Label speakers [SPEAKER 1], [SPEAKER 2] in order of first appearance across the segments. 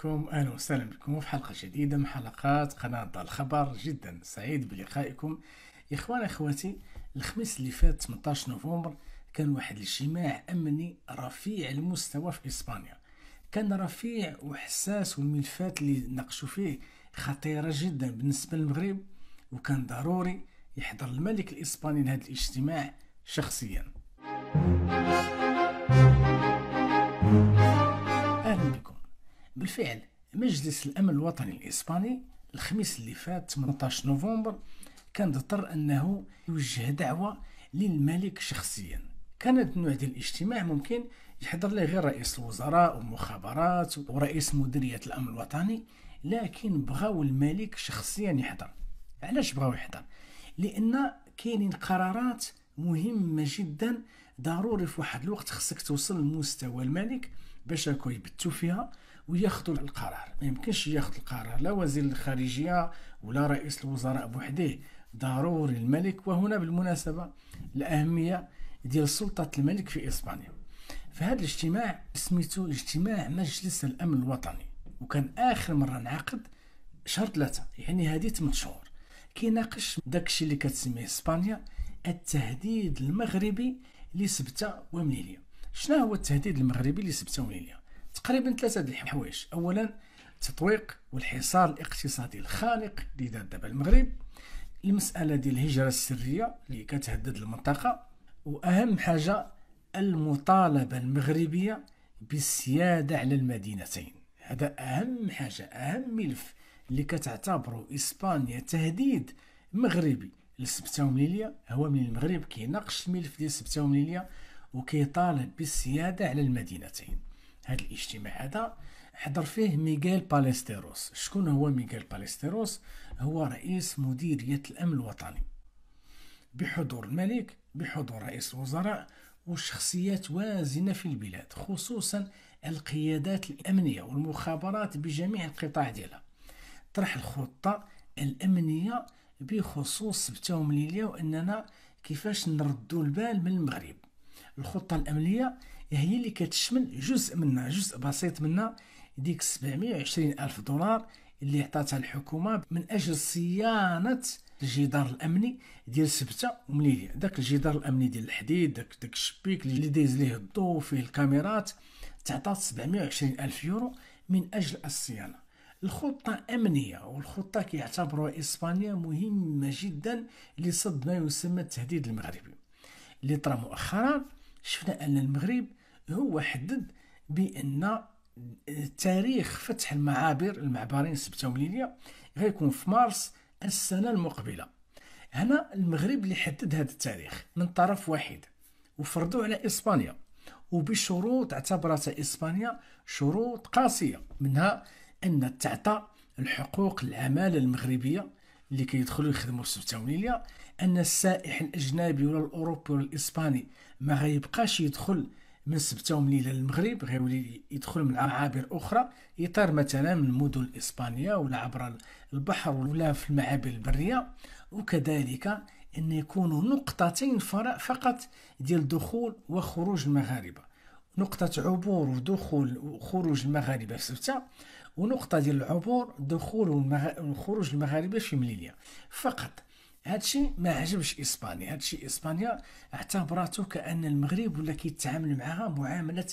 [SPEAKER 1] بكم أهلا وسهلا بكم في حلقة جديدة من حلقات قناة الخبر جدا سعيد بلقائكم اخواني أخواتي الخميس اللي فات 18 نوفمبر كان واحد الاجتماع أمني رفيع المستوى في إسبانيا كان رفيع وحساس والملفات اللي ناقشوا فيه خطيرة جدا بالنسبة للمغرب وكان ضروري يحضر الملك الإسباني لهذا الاجتماع شخصيا بالفعل مجلس الأمن الوطني الإسباني الخميس اللي فات 18 نوفمبر كان اضطر أنه يوجه دعوة للملك شخصيا كان هذا النوع ديال الاجتماع ممكن يحضر له غير رئيس الوزراء ومخابرات ورئيس مديرية الأمن الوطني لكن بغاو الملك شخصيا يحضر علاش بغاو يحضر لأن كاينين قرارات مهمة جدا ضروري في واحد الوقت خصك توصل لمستوى الملك باش هكا يبتو فيها وياخذوا القرار ما يمكنش ياخذ القرار لا وزير الخارجيه ولا رئيس الوزراء بوحده ضروري الملك وهنا بالمناسبه الاهميه ديال سلطه الملك في اسبانيا فهذا الاجتماع سميتو اجتماع مجلس الامن الوطني وكان اخر مره انعقد شهر ثلاثة يعني هذه 8 شهور كيناقش داكشي اللي كتسميه اسبانيا التهديد المغربي لسبتة ومليلية شنو هو التهديد المغربي لسبتة ومليلية تقريبا ثلاثه الحوايج اولا التطويق والحصار الاقتصادي الخانق اللي دار دابا المغرب المساله ديال الهجره السريه اللي كتهدد المنطقه واهم حاجه المطالبه المغربيه بالسياده على المدينتين هذا اهم حاجه اهم ملف اللي كتعتبره اسبانيا تهديد مغربي لسبته ليليا هو من المغرب كيناقش الملف ديال سبته ليليا وكيطالب بالسياده على المدينتين هذا الاجتماع هذا حضر فيه ميغيل باليستيروس شكون هو ميغيل باليستيروس هو رئيس مديرية الأمن الوطني بحضور الملك بحضور رئيس الوزراء وشخصيات وازنة في البلاد خصوصا القيادات الأمنية والمخابرات بجميع القطاع ديالها طرح الخطة الأمنية بخصوص سبتهم ليليا وأننا كيفاش نردوا البال من المغرب الخطة الأمنية هي اللي كتشمل جزء منها جزء بسيط منها ديك 720 ألف دولار اللي عطاتها الحكومة من أجل صيانة الجدار الامني ديال سبته ومليليا داك الجدار الامني ديال الحديد داك داك الشبيك اللي دايز ليه الضوء فيه الكاميرات تعطى 720 الف يورو من اجل الصيانه الخطة أمنية والخطة كيعتبروها إسبانيا مهمة جدا لصد ما يسمى التهديد المغربي اللي طرا مؤخرا شفنا أن المغرب هو حدد بان تاريخ فتح المعابر المعبرين السبته والليليه غيكون في مارس السنه المقبله هنا المغرب اللي حدد هذا التاريخ من طرف واحد وفرضوا على اسبانيا وبشروط اعتبرتها اسبانيا شروط قاسيه منها ان تعطى الحقوق العماله المغربيه اللي كيدخلوا يخدموا في السبته والليله ان السائح الاجنبي ولا الاوروبي ولا الاسباني ما غيبقاش يدخل من السبتة ومن غير غيولي يدخل من معابر أخرى يطير مثلا من مدن إسبانيا ولا عبر البحر ولا في المعابر البرية وكذلك أن يكونوا نقطتين فقط ديال دخول وخروج المغاربة نقطة عبور ودخول وخروج المغاربة في سبتة ونقطة ديال العبور دخول وخروج المغاربة في مليلية فقط هادشي ما عجبش اسبانيا هادشي اسبانيا اعتبرته كان المغرب ولا كيتعامل معها معامله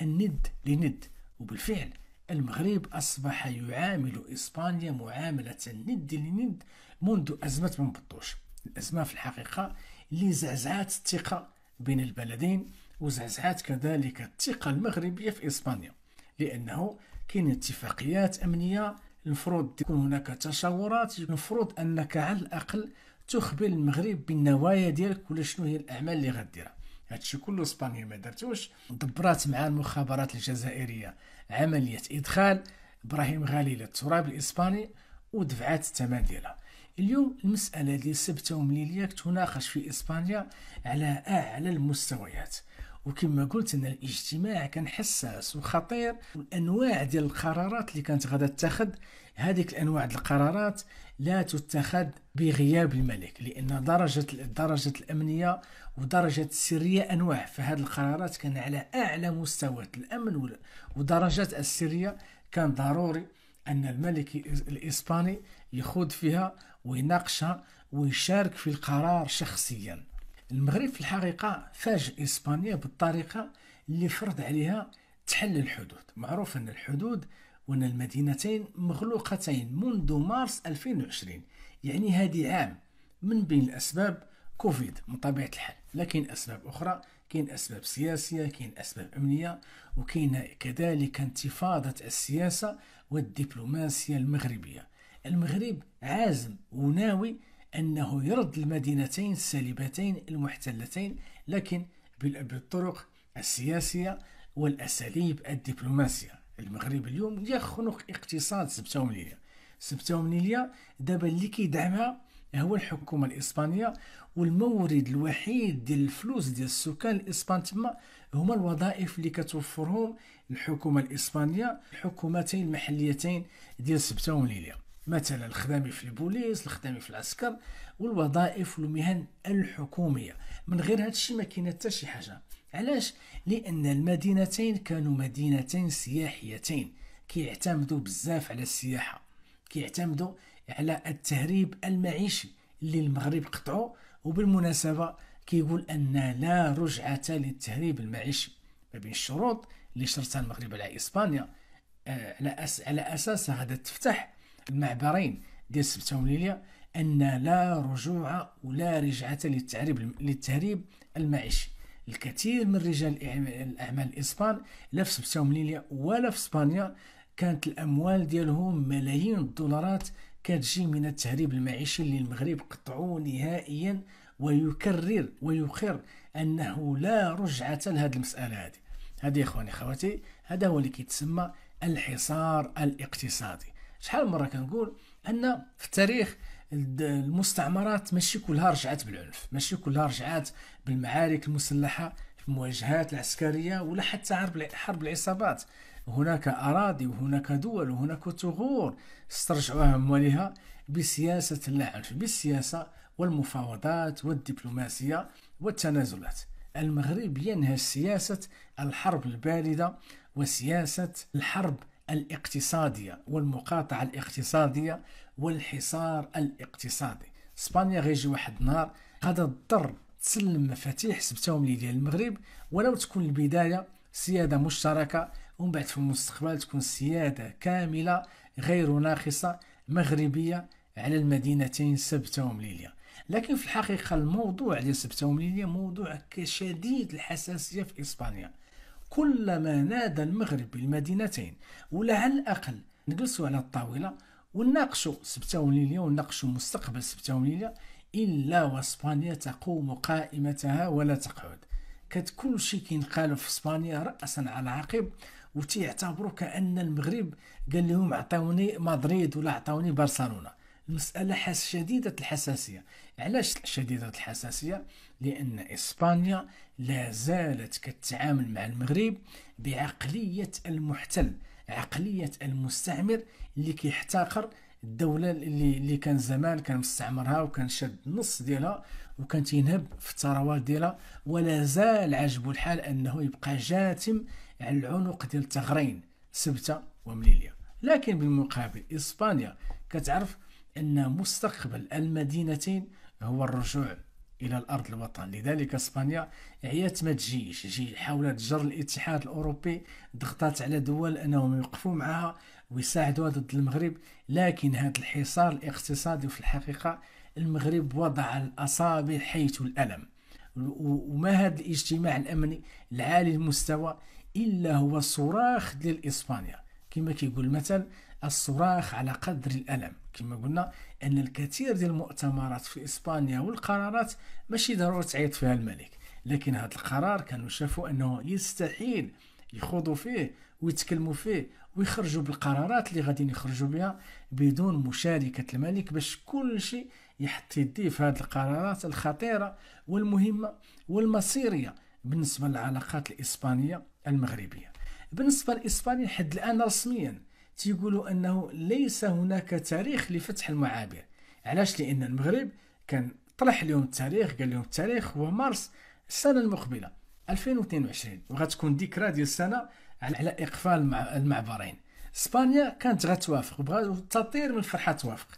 [SPEAKER 1] الند لند وبالفعل المغرب اصبح يعامل اسبانيا معامله الند لند منذ ازمه بطوش الازمه في الحقيقه اللي زعزعات الثقه بين البلدين وزعزعات كذلك الثقه المغربيه في اسبانيا لانه كاين اتفاقيات امنيه المفروض تكون هناك تشاورات المفروض انك على الاقل تخبر المغرب بالنوايا ديالك ولا شنو هي الاعمال اللي غديرها هادشي كله اسبانيا ما دارتوش دبرات مع المخابرات الجزائريه عمليه ادخال ابراهيم غالي للتراب الاسباني ودفعات الثمن ديالها اليوم المساله اللي سبته ومليليه تناقش في اسبانيا على اعلى المستويات وكما قلت ان الاجتماع كان حساس وخطير والانواع ديال القرارات اللي كانت غادا تتخذ هذيك الانواع ديال القرارات لا تتخذ بغياب الملك لان درجه درجه الامنيه ودرجه السريه انواع فهذه القرارات كان على اعلى مستويات الامن ودرجات السريه كان ضروري ان الملك الاسباني يخوض فيها ويناقشها ويشارك في القرار شخصيا المغرب في الحقيقة فاجئ إسبانيا بالطريقة اللي فرض عليها تحل الحدود معروف أن الحدود وأن المدينتين مغلوقتين منذ مارس 2020 يعني هذه عام من بين الأسباب كوفيد من طبيعة الحال لكن أسباب أخرى كاين أسباب سياسية كاين أسباب أمنية وكاين كذلك انتفاضة السياسة والدبلوماسية المغربية المغرب عازم وناوي أنه يرد المدينتين السالبتين المحتلتين لكن بالطرق السياسية والأساليب الدبلوماسية المغرب اليوم يخنق اقتصاد سبته مليار سبته مليار دابا اللي كيدعمها هو الحكومه الاسبانيه والمورد الوحيد ديال الفلوس ديال السكان الاسبان تما هما الوظائف اللي كتوفرهم الحكومه الاسبانيه الحكومتين المحليتين ديال سبته مليار مثلا الخدامي في البوليس الخدامي في العسكر والوظائف والمهن الحكوميه من غير هذا الشيء ما كاين حتى شي حاجه علاش لان المدينتين كانوا مدينتين سياحيتين كيعتمدوا بزاف على السياحه كيعتمدوا على التهريب المعيشي اللي المغرب قطعه وبالمناسبه كيقول ان لا رجعه للتهريب المعيشي ما بين الشروط اللي شرطها المغرب على اسبانيا آه، على اساس على اساسها غادا تفتح المعبرين ديال السبت والليليه ان لا رجوع ولا رجعه للتهريب للتهريب المعيشي الكثير من رجال الاعمال الاسبان لا في السبت والليليه ولا في اسبانيا كانت الاموال ديالهم ملايين الدولارات كتجي من التهريب المعيشي اللي المغرب قطعوه نهائيا ويكرر ويقر انه لا رجعه لهذه المساله هذه هذه اخواني خواتي هذا هو اللي كيتسمى الحصار الاقتصادي شحال مره كنقول ان في التاريخ المستعمرات ماشي كلها رجعت بالعنف ماشي كلها رجعت بالمعارك المسلحه في المواجهات العسكريه ولا حتى حرب العصابات هناك اراضي وهناك دول وهناك ثغور استرجعوها اموالها بسياسه العنف بالسياسه والمفاوضات والدبلوماسيه والتنازلات المغرب ينهج سياسه الحرب البارده وسياسه الحرب الاقتصادية والمقاطعة الاقتصادية والحصار الاقتصادي اسبانيا غيجي واحد النهار غادا تضطر تسلم مفاتيح سبتهم لي ديال المغرب ولو تكون البداية سيادة مشتركة ومن بعد في المستقبل تكون سيادة كاملة غير ناقصة مغربية على المدينتين سبتة ومليليا لكن في الحقيقة الموضوع ديال سبتة ومليليا موضوع شديد الحساسية في إسبانيا كلما نادى المغرب بالمدينتين ولا على الأقل نجلسوا على الطاولة ونناقشوا سبتة وليليه وناقشوا مستقبل سبتة وليليه إلا وإسبانيا تقوم قائمتها ولا تقعد كانت كل شيء كينقالوا في إسبانيا رأسا على عقب وتيعتبروا كأن المغرب قال لهم عطوني مدريد ولا عطوني برشلونة المسألة حس شديدة الحساسية علاش شديدة الحساسية لأن إسبانيا لا زالت كتعامل مع المغرب بعقلية المحتل عقلية المستعمر اللي كيحتقر الدولة اللي, اللي كان زمان كان مستعمرها وكان شاد النص ديالها وكان تينهب في الثروات ديالها ولا زال عجبو الحال أنه يبقى جاتم على العنق ديال تغرين سبتة ومليلية لكن بالمقابل إسبانيا كتعرف أن مستقبل المدينتين هو الرجوع إلى الأرض الوطن لذلك إسبانيا عيات ما تجيش جي حاولت جر الاتحاد الأوروبي ضغطات على دول أنهم يوقفوا معها ويساعدوها ضد المغرب لكن هذا الحصار الاقتصادي في الحقيقة المغرب وضع الأصابع حيث الألم وما هذا الاجتماع الأمني العالي المستوى إلا هو صراخ ديال إسبانيا كما كيقول المثل الصراخ على قدر الألم كما قلنا أن الكثير ديال المؤتمرات في إسبانيا والقرارات ماشي ضروري تعيط فيها الملك لكن هذا القرار كانوا شافوا أنه يستحيل يخوضوا فيه ويتكلموا فيه ويخرجوا بالقرارات اللي غاديين يخرجوا بها بدون مشاركة الملك باش كل شيء يحط يديه في هذه القرارات الخطيرة والمهمة والمصيرية بالنسبة للعلاقات الإسبانية المغربية بالنسبة لإسبانيا حد الآن رسميا تيقولوا انه ليس هناك تاريخ لفتح المعابر علاش لان المغرب كان طرح لهم التاريخ قال لهم التاريخ هو مارس السنه المقبله 2022 وغتكون ذكرى ديال السنه على اقفال المعبرين اسبانيا كانت غتوافق وبغات تطير من الفرحه توافق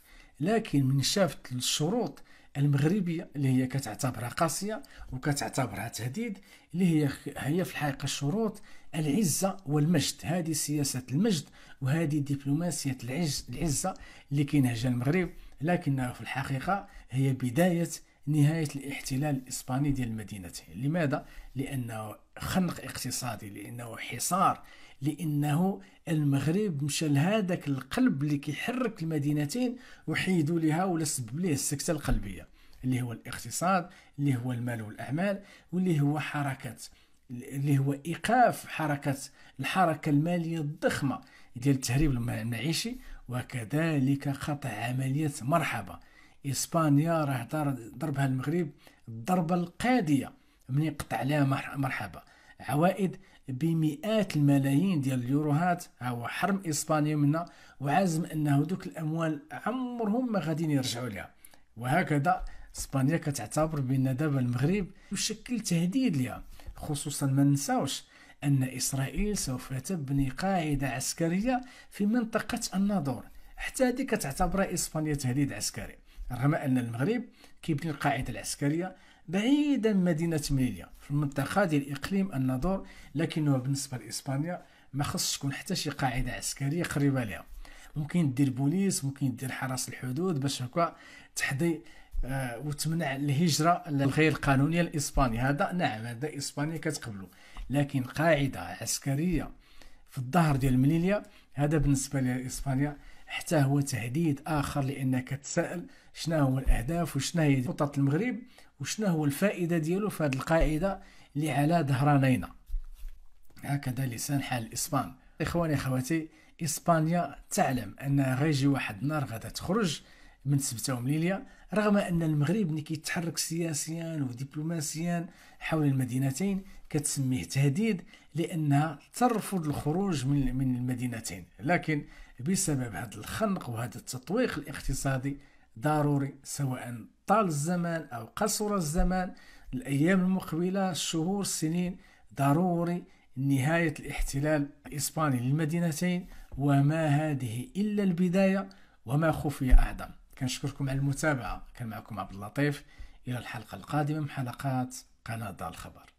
[SPEAKER 1] لكن من شافت الشروط المغربيه اللي هي كتعتبرها قاسيه وكتعتبرها تهديد اللي هي هي في الحقيقه شروط العزه والمجد هذه سياسه المجد وهذه دبلوماسيه العز العزه اللي كينهجها المغرب لكنها في الحقيقه هي بدايه نهايه الاحتلال الاسباني ديال المدينه لماذا لانه خنق اقتصادي لانه حصار لانه المغرب مشى لهذاك القلب اللي كيحرك المدينتين وحيدوا لها ولا سبب ليه السكته القلبيه اللي هو الاقتصاد اللي هو المال والاعمال واللي هو حركه اللي هو ايقاف حركه الحركه الماليه الضخمه ديال التهريب المعيشي وكذلك قطع عمليه مرحبا اسبانيا راه ضربها المغرب الضربه القاضيه من يقطع لها مرحبا عوائد بمئات الملايين ديال اليوروهات ها هو حرم اسبانيا منا وعازم انه دوك الاموال عمرهم ما غاديين يرجعوا لها وهكذا اسبانيا كتعتبر بان دابا المغرب يشكل تهديد لها خصوصا ما نساوش ان اسرائيل سوف تبني قاعده عسكريه في منطقه الناظور حتى هذه كتعتبرها اسبانيا تهديد عسكري رغم ان المغرب كيبني القاعده العسكريه بعيدا مدينة ميليا في المنطقة ديال إقليم الناظور لكنه بالنسبة لإسبانيا ما خصش تكون حتى شي قاعدة عسكرية قريبة ليها ممكن دير بوليس ممكن دير حرس الحدود باش هكا تحضي آه وتمنع الهجرة الغير قانونية لإسبانيا هذا نعم هذا إسبانيا كتقبلو لكن قاعدة عسكرية في الظهر ديال مليليا هذا بالنسبة لإسبانيا حتى هو تهديد آخر لأنك تسأل شنا هو الأهداف وشنا هي خطط المغرب وشنو هو الفائده ديالو في هذه القاعده اللي على ظهرانينا هكذا لسان حال الاسبان اخواني اخواتي اسبانيا تعلم انها غيجي واحد النهار غادا تخرج من سبته ومليليا رغم ان المغرب ملي كيتحرك سياسيا ودبلوماسيا حول المدينتين كتسميه تهديد لانها ترفض الخروج من من المدينتين لكن بسبب هذا الخنق وهذا التطويق الاقتصادي ضروري سواء طال الزمان أو قصر الزمان الأيام المقبلة الشهور السنين ضروري نهاية الاحتلال الإسباني للمدينتين وما هذه إلا البداية وما خفي أعظم كنشكركم على المتابعة كان معكم عبد اللطيف إلى الحلقة القادمة من حلقات قناة دار الخبر